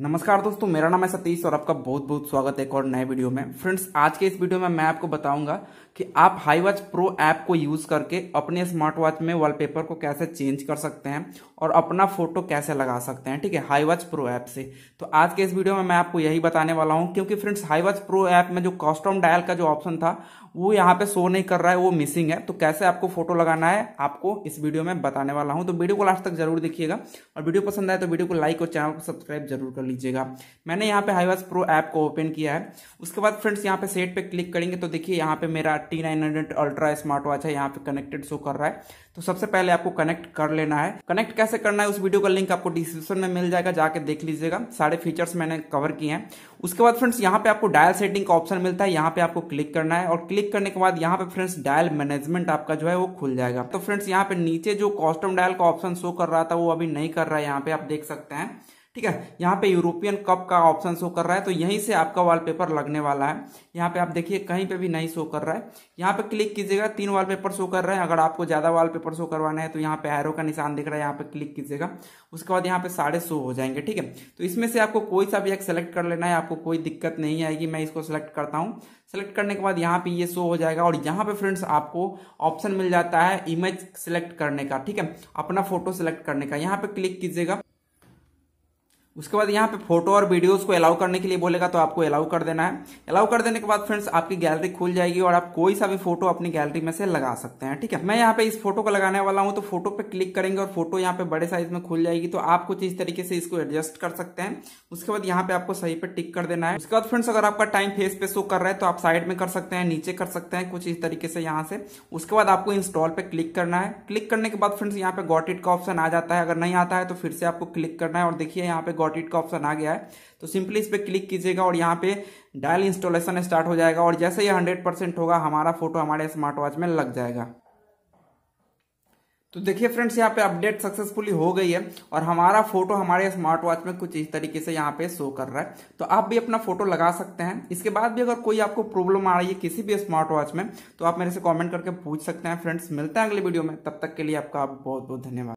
नमस्कार दोस्तों मेरा नाम है सतीश और आपका बहुत बहुत स्वागत है एक और नए वीडियो में फ्रेंड्स आज के इस वीडियो में मैं आपको बताऊंगा कि आप हाई वॉच प्रो ऐप को यूज करके अपने स्मार्ट वॉच में वॉलपेपर को कैसे चेंज कर सकते हैं और अपना फोटो कैसे लगा सकते हैं ठीक है हाई वॉच प्रो ऐप से तो आज के इस वीडियो में मैं आपको यही बताने वाला हूँ क्योंकि friends Hi Watch Pro app में जो कॉस्टम डायल का जो ऑप्शन था वो यहाँ पे शो नहीं कर रहा है वो मिसिंग है तो कैसे आपको फोटो लगाना है आपको इस वीडियो में बताने वाला हूँ तो वीडियो को लास्ट तक जरूर देखिएगा और वीडियो पसंद आए तो वीडियो को लाइक और चैनल को सब्सक्राइब जरूर कर लीजिएगा मैंने यहाँ पे हाईवास प्रो ऐप को ओपन किया है उसके बाद फ्रेंड्स यहाँ पे सेट पे क्लिक करेंगे तो देखिए यहाँ पे मेरा T nine hundred ultra smart watch है यहाँ पे कनेक्टेड शो कर रहा है तो सबसे पहले आपको कनेक्ट कर लेना है कनेक्ट कैसे करना है उस वीडियो का लिंक आपको डिस्क्रिप्शन में मिल जाएगा जाके देख लीजिएगा सारे फीचर्स मैंने कवर किए हैं उसके बाद फ्रेंड्स यहाँ पे आपको डायल सेटिंग का ऑप्शन मिलता है यहाँ पे आपको क्लिक करना है और क्लिक करने के बाद यहाँ पे फ्रेंड्स डायल मैनेजमेंट आपका जो है वो खुल जाएगा तो फ्रेंड्स यहाँ पे नीचे जो कॉस्टम डायल का ऑप्शन शो कर रहा था वो अभी नहीं कर रहा है यहाँ पे आप देख सकते हैं ठीक है यहाँ पे यूरोपियन कप का ऑप्शन शो कर रहा है तो यहीं से आपका वॉलपेपर लगने वाला है यहाँ पे आप देखिए कहीं पे भी नहीं शो कर रहा है यहाँ पे क्लिक कीजिएगा तीन वॉलपेपर शो कर रहे हैं अगर आपको ज़्यादा वॉलपेपर शो करवाना है तो यहाँ पे एरो का निशान दिख रहा है यहाँ पे क्लिक कीजिएगा उसके बाद यहाँ पे साढ़े शो हो जाएंगे ठीक है तो इसमें से आपको कोई सा भी एक सेलेक्ट कर लेना है आपको कोई दिक्कत नहीं आएगी मैं इसको सेलेक्ट करता हूँ सेलेक्ट करने के बाद यहाँ पे ये शो हो जाएगा और यहाँ पे फ्रेंड्स आपको ऑप्शन मिल जाता है इमेज सेलेक्ट करने का ठीक है अपना फोटो सेलेक्ट करने का यहाँ पे क्लिक कीजिएगा उसके बाद यहाँ पे फोटो और वीडियोस को अलाउ करने के लिए बोलेगा तो आपको अलाउ कर देना है अलाउ कर देने के बाद फ्रेंड्स आपकी गैलरी खुल जाएगी और आप कोई सा भी फोटो अपनी गैलरी में से लगा सकते हैं ठीक है मैं यहाँ पे इस फोटो को लगाने वाला हूँ तो फोटो पे क्लिक करेंगे और फोटो यहाँ पे बड़े साइज में खुल जाएगी तो आप कुछ इस तरीके से इसको एडजस्ट कर सकते हैं उसके बाद यहाँ पे आपको सही पे टिक कर देना है उसके बाद फ्रेंड्स अगर आपका टाइम फेस पे शो कर रहा है तो आप साइड में कर सकते हैं नीचे कर सकते हैं कुछ इस तरीके से यहाँ से उसके बाद आपको इंस्टॉल पे क्लिक करना है क्लिक करने के बाद फ्रेंड्स यहाँ पे गॉटेड का ऑप्शन आ जाता है अगर नहीं आता है तो फिर से आपको क्लिक करना है और देखिए यहाँ पे गॉट इट का ऑप्शन आ गया है तो सिंपली इस पर क्लिक कीजिएगा और यहाँ पे डायल इंस्टॉलेशन स्टार्ट हो जाएगा और जैसे ही हंड्रेड परसेंट होगा हमारा फोटो हमारे स्मार्ट वॉच में लग जाएगा तो देखिए फ्रेंड्स यहाँ पे अपडेट सक्सेसफुली हो गई है और हमारा फोटो हमारे स्मार्ट वॉच में कुछ इस तरीके से यहाँ पे शो कर रहा है तो आप भी अपना फोटो लगा सकते हैं इसके बाद भी अगर कोई आपको प्रॉब्लम आ रही है किसी भी स्मार्ट वॉच में तो आप मेरे से कमेंट करके पूछ सकते हैं फ्रेंड्स मिलते हैं अगले वीडियो में तब तक के लिए आपका बहुत बहुत धन्यवाद